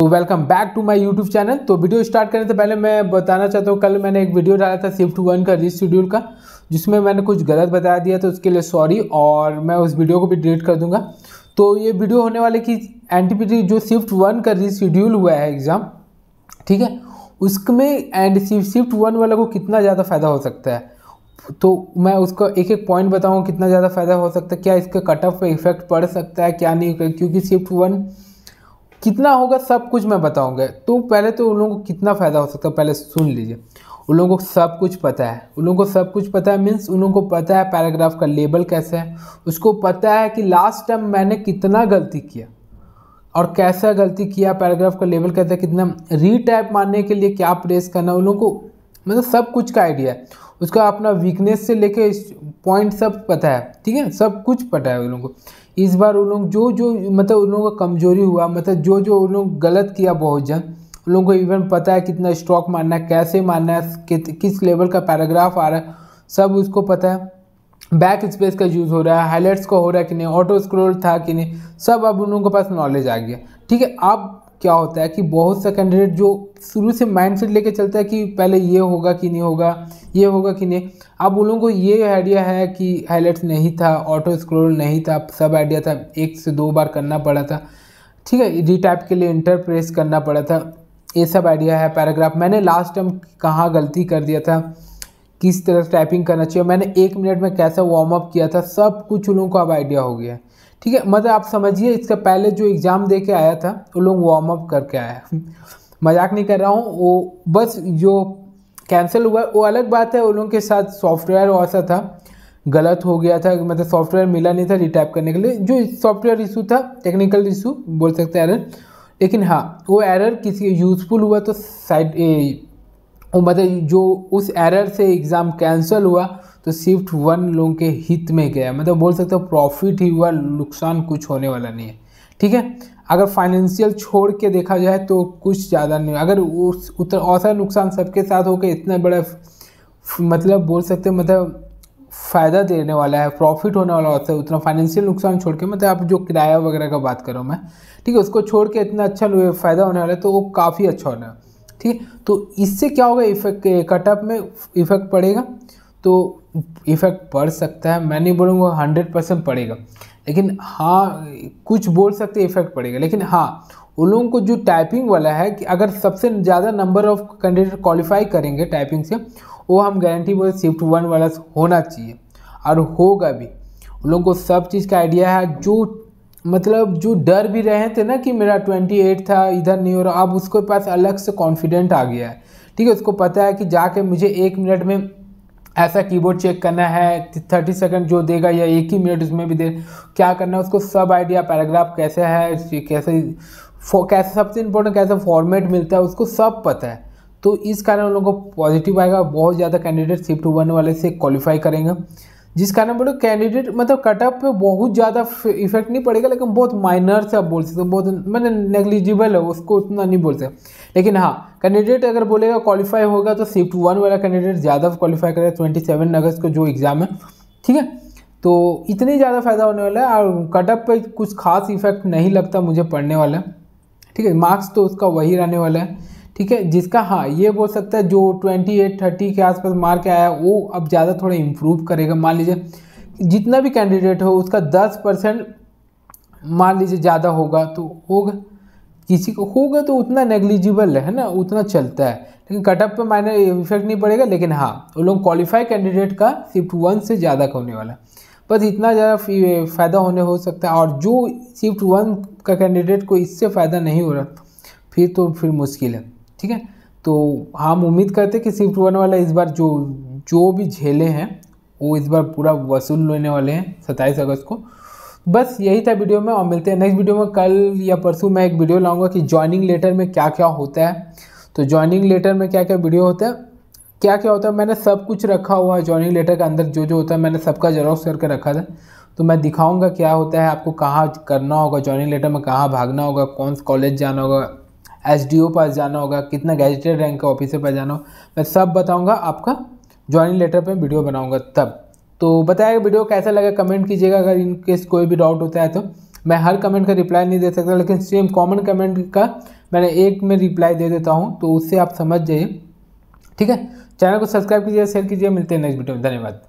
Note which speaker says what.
Speaker 1: तो welcome back to my YouTube channel तो video start करने से पहले मैं बताना चाहता हूँ कल मैंने एक वीडियो डाला था शिफ्ट वन का रीशेड्यूल का जिसमें मैंने कुछ गलत बता दिया तो उसके लिए सॉरी और मैं उस वीडियो को भी डिलीट कर दूंगा तो ये वीडियो होने वाले कि एन जो शिफ्ट वन का रीशेड्यूल हुआ है एग्ज़ाम ठीक है उसमें एंड शिफ्ट वन वाला को कितना ज़्यादा फ़ायदा हो सकता है तो मैं उसको एक एक पॉइंट बताऊँगा कितना ज़्यादा फ़ायदा हो सकता है क्या इसका कट ऑफ पर इफेक्ट पड़ सकता है क्या नहीं क्योंकि शिफ्ट वन कितना होगा सब कुछ मैं बताऊंगा तो पहले तो उन लोगों को कितना फ़ायदा हो सकता है पहले सुन लीजिए उन लोगों को सब कुछ पता है उन लोगों को सब कुछ पता है मीन्स उन लोगों को पता है पैराग्राफ का लेबल कैसे है उसको पता है कि लास्ट टाइम मैंने कितना गलती किया और कैसा गलती किया पैराग्राफ का लेबल कैसा कितना रीटाइप मारने के लिए क्या प्रेस करना उन लोगों को मतलब सब कुछ का आइडिया है उसका अपना वीकनेस से लेके पॉइंट सब पता है ठीक है सब कुछ पता है उन लोगों को इस बार उन लोग जो जो मतलब उन लोगों का कमजोरी हुआ मतलब जो जो उन लोग गलत किया बहुत जन उन लोगों को इवन पता है कितना स्टॉक मारना है कैसे मारना है किस लेवल का पैराग्राफ आ रहा है सब उसको पता है बैक स्पेस का यूज़ हो रहा है हाईलाइट्स का हो रहा है कि नहीं ऑटो स्क्रोल था कि नहीं सब अब उन लोगों के पास नॉलेज आ गया ठीक है अब क्या होता है कि बहुत सा कैंडिडेट जो शुरू से माइंडसेट लेके चलता है कि पहले ये होगा कि नहीं होगा ये होगा कि नहीं अब उन लोगों को ये आइडिया है कि हाईलाइट्स नहीं था ऑटो स्क्रोल नहीं था सब आइडिया था एक से दो बार करना पड़ा था ठीक है रीटाइप के लिए इंटर प्रेस करना पड़ा था ये सब आइडिया है पैराग्राफ मैंने लास्ट टाइम कहाँ गलती कर दिया था किस तरह से टाइपिंग करना चाहिए मैंने एक मिनट में कैसा वार्म अप किया था सब कुछ उन लोगों को अब आइडिया हो गया है ठीक है मतलब आप समझिए इसका पहले जो एग्ज़ाम दे के आया था वो लोग वार्म अप करके आया मजाक नहीं कर रहा हूँ वो बस जो कैंसिल हुआ वो अलग बात है उन लोगों के साथ सॉफ्टवेयर और था गलत हो गया था मतलब सॉफ्टवेयर मिला नहीं था रिटाइप करने के लिए जो सॉफ्टवेयर इशू था टेक्निकल इशू बोल सकते हैं एरर लेकिन हाँ वो एरर किसी यूज़फुल हुआ तो साइड वो मतलब जो उस एरर से एग्ज़ाम कैंसिल हुआ तो शिफ्ट वन लोगों के हित में गया मतलब बोल सकते हो प्रॉफिट ही हुआ नुकसान कुछ होने वाला नहीं है ठीक है अगर फाइनेंशियल छोड़ के देखा जाए तो कुछ ज़्यादा नहीं अगर उस उतना औसत नुकसान सबके साथ होकर इतना बड़ा मतलब बोल सकते हो मतलब फ़ायदा देने वाला है प्रॉफिट होने वाला होता है तो उतना फाइनेंशियल नुकसान छोड़ के मतलब आप जो किराया वगैरह का बात करो मैं ठीक है उसको छोड़ के इतना अच्छा फ़ायदा होने वाला है तो वो काफ़ी अच्छा होना है ठीक है तो इससे क्या होगा इफेक्ट कटअप में इफेक्ट पड़ेगा तो इफेक्ट पड़ सकता है मैं नहीं बोलूँगा हंड्रेड परसेंट पड़ेगा लेकिन हाँ कुछ बोल सकते इफेक्ट पड़ेगा लेकिन हाँ उन लोगों को जो टाइपिंग वाला है कि अगर सबसे ज़्यादा नंबर ऑफ कैंडिडेट क्वालिफाई करेंगे टाइपिंग से वो हम गारंटी बोले शिफ्ट वन वाला होना चाहिए और होगा भी उन लोगों को सब चीज़ का आइडिया है जो मतलब जो डर भी रहे थे ना कि मेरा ट्वेंटी एट था इधर नहीं हो रहा अब उसके पास अलग से कॉन्फिडेंट आ गया है ठीक है उसको पता है कि जाके मुझे एक मिनट में ऐसा कीबोर्ड चेक करना है थर्टी सेकंड जो देगा या एक ही मिनट उसमें भी दे क्या करना है उसको सब आइडिया पैराग्राफ कैसे है कैसे कैसे सबसे इम्पोर्टेंट कैसे फॉर्मेट मिलता है उसको सब पता है तो इस कारण उन लोगों को पॉजिटिव आएगा बहुत ज़्यादा कैंडिडेट शिफ्ट वन वाले से क्वालिफाई करेंगे जिस कारण बोलो कैंडिडेट मतलब कटअप पे बहुत ज़्यादा इफेक्ट नहीं पड़ेगा लेकिन बहुत माइनर से आप बोल सकते हो बहुत मैंने मतलब नेग्लिजिबल है उसको उतना नहीं बोल सकते लेकिन हाँ कैंडिडेट अगर बोलेगा क्वालिफाई होगा तो शिफ्ट वन वाला कैंडिडेट ज़्यादा क्वालिफाई करेगा ट्वेंटी सेवन अगस्त को जो एग्ज़ाम है ठीक है तो इतने ज़्यादा फ़ायदा होने वाला है और कटअप पर कुछ खास इफेक्ट नहीं लगता मुझे पढ़ने वाला ठीक है मार्क्स तो उसका वही रहने वाला है ठीक है जिसका हाँ ये बोल सकता है जो ट्वेंटी एट थर्टी के आसपास मार्क आया है वो अब ज़्यादा थोड़ा इम्प्रूव करेगा मान लीजिए जितना भी कैंडिडेट हो उसका दस परसेंट मान लीजिए ज़्यादा होगा तो होगा किसी को होगा तो उतना नेग्लिजिबल है ना उतना चलता है लेकिन कटअप पे मायने इफेक्ट नहीं पड़ेगा लेकिन हाँ वो लोग क्वालिफाई कैंडिडेट का शिफ्ट वन से ज़्यादा का होने वाला है बस इतना ज़्यादा फ़ायदा होने हो सकता है और जो शिफ्ट वन का कैंडिडेट को इससे फ़ायदा नहीं हो रहा फिर तो फिर मुश्किल है ठीक है तो हम उम्मीद करते हैं कि स्विफ्ट वन वाला इस बार जो जो भी झेले हैं वो इस बार पूरा वसूल लेने वाले हैं सत्ताईस अगस्त को बस यही था वीडियो में और मिलते हैं नेक्स्ट वीडियो में कल या परसों मैं एक वीडियो लाऊंगा कि ज्वाइनिंग लेटर में क्या क्या होता है तो ज्वाइनिंग लेटर में क्या क्या वीडियो होता है क्या क्या होता है मैंने सब कुछ रखा हुआ है ज्वाइनिंग लेटर के अंदर जो जो होता है मैंने सबका जरॉक्स करके रखा था तो मैं दिखाऊंगा क्या होता है आपको कहाँ करना होगा ज्वाइनिंग लेटर में कहाँ भागना होगा कौन सा कॉलेज जाना होगा एस पास जाना होगा कितना गैजेटेड रैंक का ऑफिसर पास जाना होगा मैं सब बताऊँगा आपका ज्वाइनिंग लेटर पर वीडियो बनाऊँगा तब तो बताया वीडियो कैसा लगा कमेंट कीजिएगा अगर इनकेस कोई भी डाउट होता है तो मैं हर कमेंट का रिप्लाई नहीं दे सकता लेकिन सेम कॉमन कमेंट का मैंने एक में रिप्लाई दे देता हूँ तो उससे आप समझ जाइए ठीक है चैनल को सब्सक्राइब कीजिए शेयर कीजिए मिलते हैं नेक्स्ट वीडियो में धन्यवाद